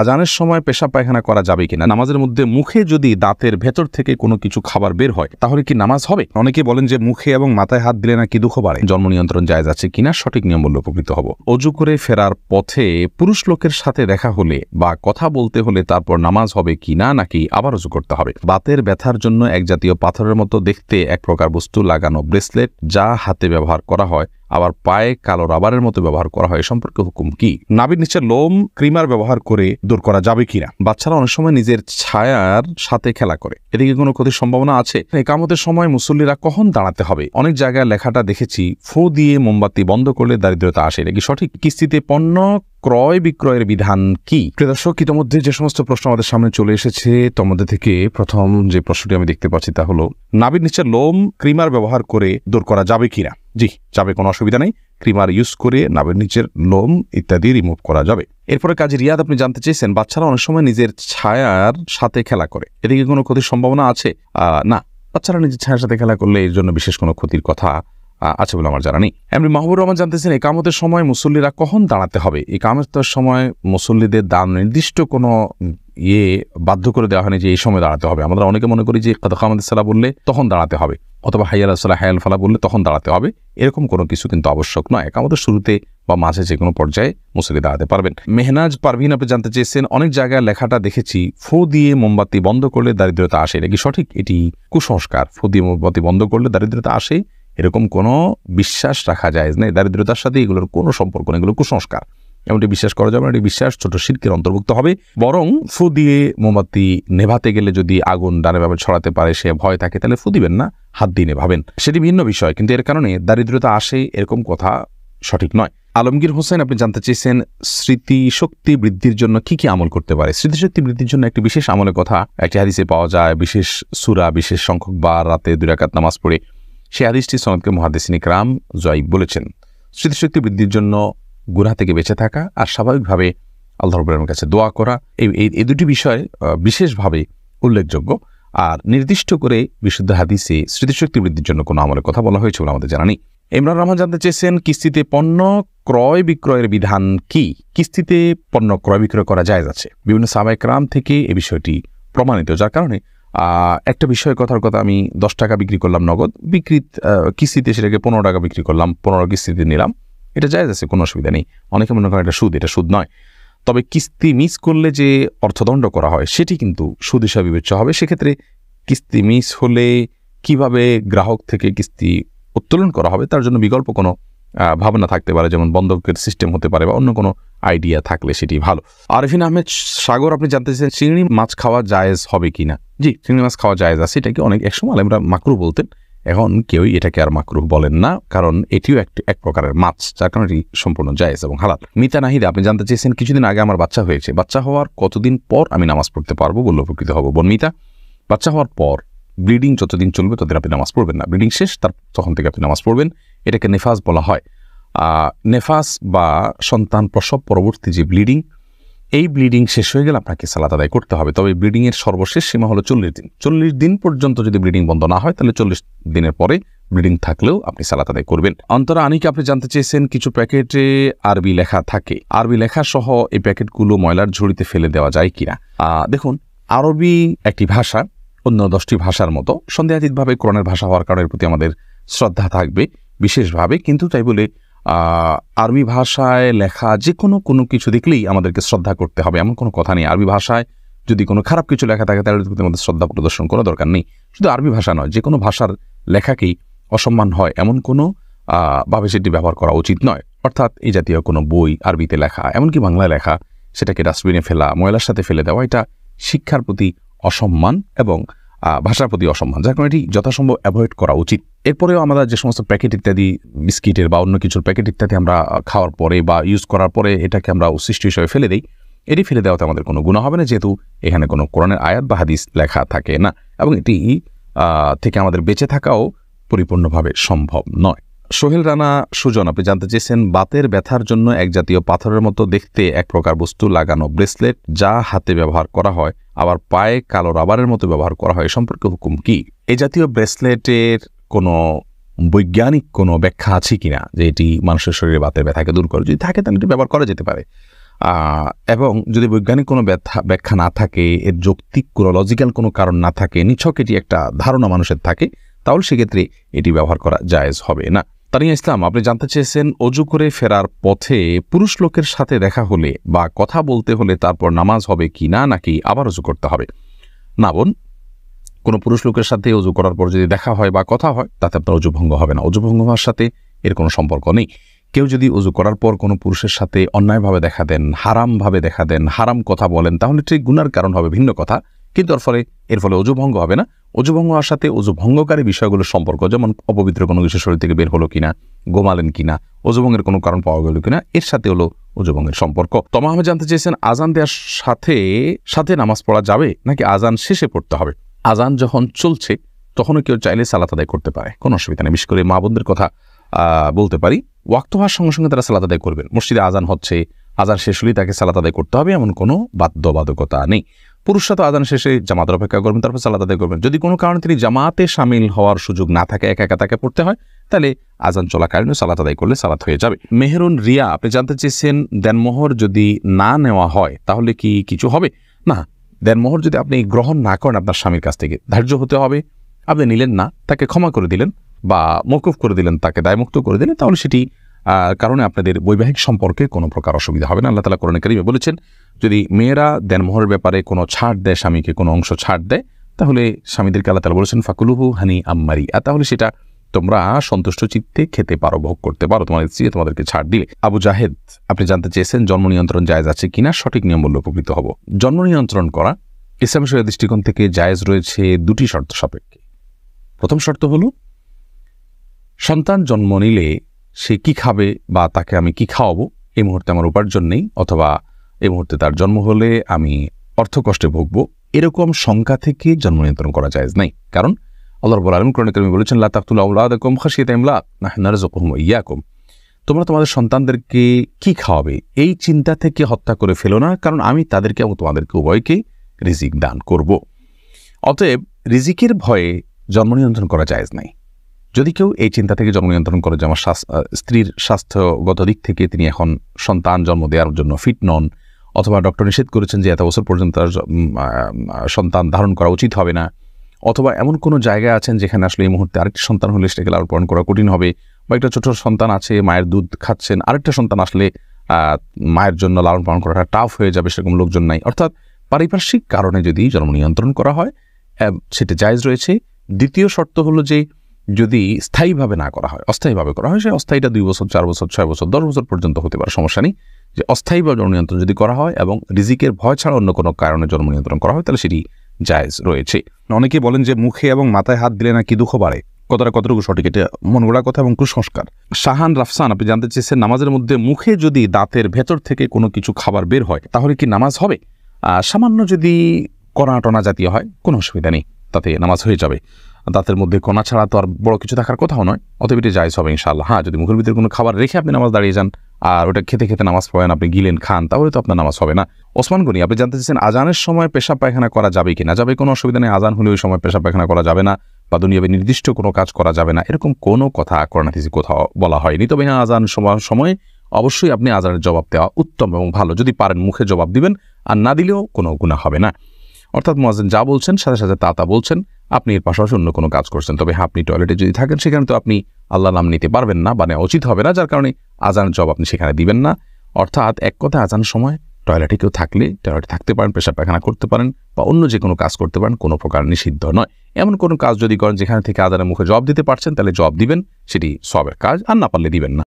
আজানের সময় পেশা পায়খানা করা যাবে কিনা নামাজের মধ্যে মুখে যদি দাঁতের ভেতর থেকে কোনো কিছু খাবার বের হয় তাহলে কি নামাজ হবে অনেকে বলেন যে মুখে এবং মাথায় হাত দিলে নাকি দুঃখ বাড়ে জন্ম নিয়ন্ত্রণ যায় আছে কিনা সঠিক নিয়ম বললে উপকৃত হব অজু করে ফেরার পথে পুরুষ লোকের সাথে দেখা হলে বা কথা বলতে হলে তারপর নামাজ হবে কি না নাকি আবার অজু করতে হবে বাতের ব্যথার জন্য এক জাতীয় পাথরের মতো দেখতে এক প্রকার বস্তু লাগানো ব্রেসলেট যা হাতে ব্যবহার করা হয় আবার পায়ে কালো রাবারের মতো ব্যবহার করা হয় সম্পর্কে হুকুম কি নাবির নিচে লোম ক্রিমার ব্যবহার করে দূর করা যাবে কিনা বাচ্চারা অনেক সময় নিজের ছায়ার সাথে খেলা করে এদিকে কোনো ক্ষতির সম্ভাবনা আছে একামতের সময় মুসল্লিরা কখন দাঁড়াতে হবে অনেক জায়গায় লেখাটা দেখেছি ফু দিয়ে মোমবাতি বন্ধ করলে দারিদ্রতা আসে নাকি সঠিক কিস্তিতে পণ্য ক্রয় বিক্রয়ের বিধান কি দর্শক ইতিমধ্যে যে সমস্ত প্রশ্ন আমাদের সামনে চলে এসেছে তোমাদের থেকে প্রথম যে প্রশ্নটি আমি দেখতে পাচ্ছি তা হলো নাবির নিচে লোম ক্রিমার ব্যবহার করে দূর করা যাবে কিনা জি চাপে কোনো অসুবিধা নেই ক্রিমার ইউজ করে নাবের নিচের লোম ইত্যাদি রিমুভ করা যাবে এরপরে কাজে রিয়াদ আপনি জানতে চেয়েছেন বাচ্চারা অনেক সময় নিজের ছায়ার সাথে খেলা করে এদিকে কোনো ক্ষতির সম্ভাবনা আছে না বাচ্চারা নিজের ছায়ার সাথে খেলা করলে এর জন্য বিশেষ কোনো ক্ষতির কথা আছে বলে আমার জানা নেই এমনি মাহবুব রহমান জানতেছেন একামতের সময় মুসল্লিরা কখন দাঁড়াতে হবে একামতের সময় মুসল্লিদের দাম নির্দিষ্ট কোনো ইয়ে বাধ্য করে দেওয়া হয়নি যে এই সময় দাঁড়াতে হবে আমরা অনেকে মনে করি যে কাদ সালা বললে তখন দাঁড়াতে হবে অথবা হাইয়াল সালা হায়াল ফালা বললে তখন দাঁড়াতে হবে এরকম কোনো কিছু কিন্তু আবশ্যক নয় আমাদের শুরুতে বা মাঝে যে কোনো পর্যায়ে মুসলি দাঁড়াতে পারবেন মেহনাজ পারভিন আপনি জানতে চেয়েছেন অনেক জায়গায় লেখাটা দেখেছি ফো দিয়ে মোমবাতি বন্ধ করলে দারিদ্রতা আসে এটা কি সঠিক এটি কুসংস্কার ফো দিয়ে মোমবাতি বন্ধ করলে দারিদ্রতা আসে এরকম কোনো বিশ্বাস রাখা যায় না দারিদ্রতার সাথে এগুলোর কোনো সম্পর্ক নেই এগুলো কুসংস্কার এমনটি বিশ্বাস করা যাবে না এটি বিশ্বাস ছোট শিল্পের অন্তর্ভুক্ত হবে বরং ফু দিয়ে মোমবাতি নেভাতে গেলে যদি আগুন ডানে ভাবে ছড়াতে পারে সে ভয় থাকে তাহলে ফু দিবেন না হাত দিয়ে নেভাবেন সেটি ভিন্ন বিষয় কিন্তু এর কারণে দারিদ্রতা আসে এরকম কথা সঠিক নয় আলমগীর হোসেন আপনি জানতে চেয়েছেন স্মৃতিশক্তি বৃদ্ধির জন্য কি কি আমল করতে পারে স্মৃতিশক্তি বৃদ্ধির জন্য একটি বিশেষ আমলের কথা একটি হাদিসে পাওয়া যায় বিশেষ সুরা বিশেষ সংখ্যক বা রাতে দুরাকাত নামাজ পড়ে সে হাদিসটি সনদকে মহাদেশিনিক রাম জয়ীব বলেছেন স্মৃতিশক্তি বৃদ্ধির জন্য গুনা থেকে বেঁচে থাকা আর স্বাভাবিকভাবে আল্লাহ রবুল্লামের কাছে দোয়া করা এই এই দুটি বিষয় বিশেষভাবে উল্লেখযোগ্য আর নির্দিষ্ট করে বিশুদ্ধ হাদিসে স্মৃতিশক্তি বৃদ্ধির জন্য কোনো আমলের কথা বলা হয়েছে বলে আমাদের জানা নেই ইমরান রহমান জানতে চেয়েছেন কিস্তিতে পণ্য ক্রয় বিক্রয়ের বিধান কি কিস্তিতে পণ্য ক্রয় বিক্রয় করা যায় আছে বিভিন্ন রাম থেকে এ বিষয়টি প্রমাণিত যার কারণে একটা বিষয় কথার কথা আমি দশ টাকা বিক্রি করলাম নগদ বিক্রি কিস্তিতে সেটাকে পনেরো টাকা বিক্রি করলাম পনেরো কিস্তিতে নিলাম এটা যায় আছে কোনো অসুবিধা নেই অনেকে মনে করেন এটা সুদ এটা সুদ নয় তবে কিস্তি মিস করলে যে অর্থদণ্ড করা হয় সেটি কিন্তু সুদ হিসাবে বিবেচ্য হবে সেক্ষেত্রে কিস্তি মিস হলে কিভাবে গ্রাহক থেকে কিস্তি উত্তোলন করা হবে তার জন্য বিকল্প কোনো ভাবনা থাকতে পারে যেমন বন্ধকের সিস্টেম হতে পারে বা অন্য কোনো আইডিয়া থাকলে সেটি ভালো আরফিন আহমেদ সাগর আপনি জানতে চাইছেন চিংড়ি মাছ খাওয়া জায়েজ হবে কি না জি চিংড়ি মাছ খাওয়া জায়েজ আছে এটাকে অনেক একসময় আলমরা মাকরু বলতেন এখন কেউই এটাকে আর মাকরুহ বলেন না কারণ এটিও একটি এক প্রকারের মাছ যার কারণে এটি সম্পূর্ণ জায়েজ এবং হালাল মিতা নাহিদা আপনি জানতে চেয়েছেন কিছুদিন আগে আমার বাচ্চা হয়েছে বাচ্চা হওয়ার কতদিন পর আমি নামাজ পড়তে পারবো বললে উপকৃত হবো বোন মিতা বাচ্চা হওয়ার পর ব্লিডিং যতদিন চলবে ততদিন আপনি নামাজ পড়বেন না ব্লিডিং শেষ তার তখন থেকে আপনি নামাজ পড়বেন এটাকে নেফাজ বলা হয় নেফাস বা সন্তান প্রসব পরবর্তী যে ব্লিডিং এই ব্লিডিং শেষ হয়ে গেলে আপনাকে সালাদ আদায় করতে হবে তবে ব্লিডিংয়ের সর্বশেষ সীমা হলো চল্লিশ দিন চল্লিশ দিন পর্যন্ত যদি ব্লিডিং বন্ধ না হয় তাহলে চল্লিশ দিনের পরে ব্লিডিং থাকলেও আপনি সালাদ আদায় করবেন অন্তরা আনিকে আপনি জানতে চেয়েছেন কিছু প্যাকেটে আরবি লেখা থাকে আরবি লেখা সহ এই প্যাকেটগুলো ময়লার ঝুড়িতে ফেলে দেওয়া যায় কিনা দেখুন আরবি একটি ভাষা অন্য দশটি ভাষার মতো সন্দেহাতীতভাবে কোরআনের ভাষা হওয়ার কারণের প্রতি আমাদের শ্রদ্ধা থাকবে বিশেষভাবে কিন্তু তাই বলে আরবি ভাষায় লেখা যে কোনো কোনো কিছু দেখলেই আমাদেরকে শ্রদ্ধা করতে হবে এমন কোনো কথা নেই আরবি ভাষায় যদি কোনো খারাপ কিছু লেখা থাকে তাহলে আমাদের শ্রদ্ধা প্রদর্শন করা দরকার নেই শুধু আরবি ভাষা নয় যে কোনো ভাষার লেখাকেই অসম্মান হয় এমন কোনো ভাবে সেটি ব্যবহার করা উচিত নয় অর্থাৎ এই জাতীয় কোনো বই আরবিতে লেখা এমনকি বাংলায় লেখা সেটাকে ডাস্টবিনে ফেলা ময়লার সাথে ফেলে দেওয়া এটা শিক্ষার প্রতি অসম্মান এবং ভাষার প্রতি অসম্মান যার কারণে এটি যথাসম্ভব অ্যাভয়েড করা উচিত এরপরেও আমরা যে সমস্ত প্যাকেট ইত্যাদি বিস্কিটের বা অন্য কিছুর প্যাকেট ইত্যাদি আমরা খাওয়ার পরে বা ইউজ করার পরে এটাকে আমরা সৃষ্টি হিসেবে ফেলে দিই এটি ফেলে দেওয়াতে আমাদের কোনো গুণা হবে না যেহেতু এখানে কোনো কোরআনের আয়াত বা হাদিস লেখা থাকে না এবং এটি থেকে আমাদের বেঁচে থাকাও পরিপূর্ণভাবে সম্ভব নয় সোহেল রানা সুজন আপনি জানতে চেয়েছেন বাতের ব্যথার জন্য এক জাতীয় পাথরের মতো দেখতে এক প্রকার বস্তু লাগানো ব্রেসলেট যা হাতে ব্যবহার করা হয় আবার পায়ে কালো রাবারের মতো ব্যবহার করা হয় সম্পর্কে হুকুম কি এ জাতীয় ব্রেসলেটের কোনো বৈজ্ঞানিক কোনো ব্যাখ্যা আছে কিনা যে এটি মানুষের শরীরে বাতের ব্যথাকে দূর করে যদি থাকে তাহলে এটি ব্যবহার করা যেতে পারে এবং যদি বৈজ্ঞানিক কোনো ব্যথা ব্যাখ্যা না থাকে এর যৌক্তিক কোনো লজিক্যাল কোনো কারণ না থাকে নিছক এটি একটা ধারণা মানুষের থাকে তাহলে সেক্ষেত্রে এটি ব্যবহার করা জায়েজ হবে না তানিয়া ইসলাম আপনি জানতে চেয়েছেন অজু করে ফেরার পথে পুরুষ লোকের সাথে দেখা হলে বা কথা বলতে হলে তারপর নামাজ হবে কি না নাকি আবার অজু করতে হবে না বোন কোনো পুরুষ লোকের সাথে অজু করার পর যদি দেখা হয় বা কথা হয় তাতে আপনার অজু ভঙ্গ হবে না অজু ভঙ্গ হওয়ার সাথে এর কোনো সম্পর্ক নেই কেউ যদি অজু করার পর কোনো পুরুষের সাথে অন্যায়ভাবে দেখা দেন হারামভাবে দেখা দেন হারাম কথা বলেন তাহলে ঠিক গুনার কারণ হবে ভিন্ন কথা কিন্তু তার ফলে এর ফলে অজুভঙ্গ হবে না অজুভঙ্গ হওয়ার সাথে অজুভঙ্গকারী বিষয়গুলোর সম্পর্ক যেমন অপবিত্র কোনো কিছু শরীর থেকে বের হলো কিনা গোমালেন কিনা অজুভঙ্গের কোনো কারণ পাওয়া গেল কিনা এর সাথে হলো অজুভঙ্গের সম্পর্ক তমা আমি জানতে চেয়েছেন আজান দেওয়ার সাথে সাথে নামাজ পড়া যাবে নাকি আজান শেষে পড়তে হবে আজান যখন চলছে তখনও কেউ চাইলে সালাত আদায় করতে পারে কোনো অসুবিধা নেই বিশেষ করে মা বোনদের কথা বলতে পারি ওয়াক্ত হওয়ার সঙ্গে সঙ্গে তারা সালাত আদায় করবেন মসজিদে আজান হচ্ছে আজান শেষ হলেই তাকে সালাত আদায় করতে হবে এমন কোনো বাধ্যবাধকতা নেই পুরুষরা তো আদান শেষে জামাতের অপেক্ষা করবেন তারপর সালাদ আদায় করবেন যদি কোনো কারণে তিনি জামাতে সামিল হওয়ার সুযোগ না থাকে একা একা তাকে পড়তে হয় তাহলে আজান চলাকালীন সালাত আদায় করলে সালাত হয়ে যাবে মেহরুন রিয়া আপনি জানতে চেয়েছেন দেনমোহর যদি না নেওয়া হয় তাহলে কি কিছু হবে না দেনমোহর যদি আপনি গ্রহণ না করেন আপনার স্বামীর কাছ থেকে ধার্য হতে হবে আপনি নিলেন না তাকে ক্ষমা করে দিলেন বা মকুফ করে দিলেন তাকে দায়মুক্ত করে দিলেন তাহলে সেটি কারণে আপনাদের বৈবাহিক সম্পর্কে কোনো প্রকার অসুবিধা হবে না আল্লাহ তালা করণে কারিমে বলেছেন যদি মেয়েরা দেনমোহরের ব্যাপারে কোনো ছাড় দেয় স্বামীকে কোনো অংশ ছাড় দেয় তাহলে স্বামীদেরকে আল্লাহ তালা বলেছেন ফাকুলুহু হানি আম্মারি আর তাহলে সেটা তোমরা সন্তুষ্ট চিত্তে খেতে পারো ভোগ করতে পারো তোমাদের স্ত্রী তোমাদেরকে ছাড় দিলে আবু জাহেদ আপনি জানতে চেয়েছেন জন্ম নিয়ন্ত্রণ জায়জ আছে কিনা সঠিক নিয়ম বললে উপকৃত হব জন্ম নিয়ন্ত্রণ করা ইসলাম শরীর দৃষ্টিকোণ থেকে জায়েজ রয়েছে দুটি শর্ত সাপেক্ষে প্রথম শর্ত হল সন্তান জন্ম নিলে সে কি খাবে বা তাকে আমি কি খাওয়াবো এই মুহূর্তে আমার উপার্জন নেই অথবা এ মুহূর্তে তার জন্ম হলে আমি অর্থ কষ্টে ভুগবো এরকম শঙ্কা থেকে জন্ম নিয়ন্ত্রণ করা যায় নাই কারণ আল্লাহ রবুল আলম কোরআন করিমি বলেছেন লাতাকুল আউলাদকুম খাসিয়াত ইমলাক নাহনারজকুম ইয়াকুম তোমরা তোমাদের সন্তানদেরকে কি খাওয়াবে এই চিন্তা থেকে হত্যা করে ফেলো না কারণ আমি তাদেরকে এবং তোমাদেরকে উভয়কে রিজিক দান করব। অতএব রিজিকের ভয়ে জন্ম নিয়ন্ত্রণ করা যায়জ নাই যদি কেউ এই চিন্তা থেকে জন্ম নিয়ন্ত্রণ করে যে আমার স্ত্রীর স্বাস্থ্যগত দিক থেকে তিনি এখন সন্তান জন্ম দেওয়ার জন্য ফিট নন অথবা ডক্টর নিষেধ করেছেন যে এত বছর পর্যন্ত তার সন্তান ধারণ করা উচিত হবে না অথবা এমন কোনো জায়গায় আছেন যেখানে আসলে এই মুহূর্তে আরেকটি সন্তান হলে সেটাকে লালন পালন করা কঠিন হবে বা একটা ছোটো সন্তান আছে মায়ের দুধ খাচ্ছেন আরেকটা সন্তান আসলে মায়ের জন্য লালন পালন করাটা টাফ হয়ে যাবে সেরকম লোকজন নাই অর্থাৎ পারিপার্শ্বিক কারণে যদি জন্ম নিয়ন্ত্রণ করা হয় সেটা জায়জ রয়েছে দ্বিতীয় শর্ত হলো যে যদি স্থায়ীভাবে না করা হয় অস্থায়ীভাবে করা হয় সে অস্থায়ীটা দুই বছর চার বছর ছয় বছর দশ বছর পর্যন্ত হতে পারে সমস্যা নেই যে অস্থায়ীভাবে জন্ম নিয়ন্ত্রণ যদি করা হয় এবং রিজিকের ভয় ছাড়া অন্য কোনো কারণে জন্ম নিয়ন্ত্রণ করা হয় তাহলে সেটি জায়জ রয়েছে অনেকে বলেন যে মুখে এবং মাথায় হাত দিলে নাকি দুঃখ বাড়ে কতটা কতটুকু সঠিক এটা মন গোড়া কথা এবং কুসংস্কার শাহান রাফসান আপনি জানতে চেয়েছেন নামাজের মধ্যে মুখে যদি দাঁতের ভেতর থেকে কোনো কিছু খাবার বের হয় তাহলে কি নামাজ হবে সামান্য যদি কণা টনা জাতীয় হয় কোনো অসুবিধা নেই তাতে নামাজ হয়ে যাবে দাঁতের মধ্যে কণা ছাড়া তো আর বড় কিছু থাকার কথাও নয় অতএব এটি জায়জ হবে ইনশাআল্লাহ হ্যাঁ যদি মুখের ভিতরে কোনো খাবার রেখে আপনি নামাজ দাঁড়িয়ে যান আর ওটা খেতে খেতে নামাজ পড়েন আপনি গিলেন খান তাহলে তো আপনার নামাজ হবে না ওসমান গনি আপনি জানতে চাইছেন আজানের সময় পেশা পায়খানা করা যাবে কি না যাবে কোনো অসুবিধা নেই আজান হলে ওই সময় পেশা পায়খানা করা যাবে না বা দুনিয়াবে নির্দিষ্ট কোনো কাজ করা যাবে না এরকম কোনো কথা করোনাথিসি কোথাও বলা হয়নি তবে হ্যাঁ আজান সময় অবশ্যই আপনি আজানের জবাব দেওয়া উত্তম এবং ভালো যদি পারেন মুখে জবাব দিবেন আর না দিলেও কোনো গুণা হবে না অর্থাৎ মহাজেন যা বলছেন সাথে সাথে তা তা বলছেন আপনি এর পাশাপাশি অন্য কোনো কাজ করছেন তবে হ্যাঁ, আপনি টয়লেটে যদি থাকেন সেখানে তো আপনি আল্লাহ নাম নিতে পারবেন না মানে উচিত হবে না যার কারণে আজান জব আপনি সেখানে দিবেন না অর্থাৎ এক কথা আজান সময় টয়লেটে কেউ থাকলে টয়লেটে থাকতে পারেন পেশা পায়খানা করতে পারেন বা অন্য যে কোনো কাজ করতে পারেন কোনো প্রকার নিষিদ্ধ নয় এমন কোনো কাজ যদি করেন যেখানে থেকে আজানের মুখে জব দিতে পারছেন তাহলে জব দিবেন সেটি সবের কাজ আর না পারলে দিবেন না